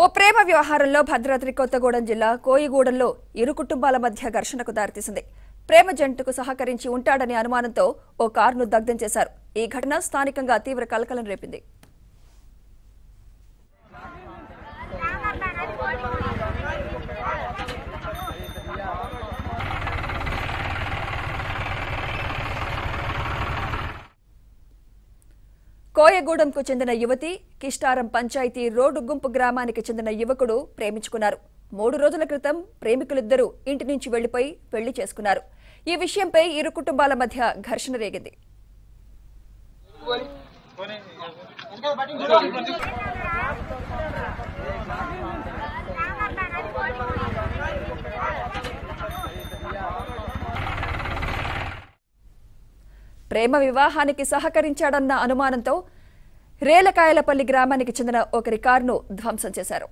ఓ ప్రేమ వ్యవహారంలో భద్రాద్రి కొత్తగూడెం జిల్లా కోయిగూడెంలో ఇరు కుటుంబాల మధ్య ఘర్షణకు దారితీసింది ప్రేమ జంటకు సహకరించి ఉంటాడనే అనుమానంతో ఓ కారును దగ్ధం చేశారు ఈ ఘటన స్థానికంగా తీవ్ర కలకలం రేపింది కోయగూడెంకు చెందిన యువతి కిష్టారం పంచాయతీ రోడ్డు గుంపు గ్రామానికి చెందిన యువకుడు ప్రేమించుకున్నారు మూడు రోజుల క్రితం ప్రేమికులిద్దరూ ఇంటి నుంచి వెళ్లిపోయి పెళ్లి చేసుకున్నారు ఈ విషయంపై ఇరు కుటుంబాల మధ్య ఘర్షణ రేగింది ప్రేమ వివాహానికి సహకరించాడన్న అనుమానంతో రేలకాయలపల్లి గ్రామానికి చెందిన ఒకరి కారును ధ్వంసం చేశారు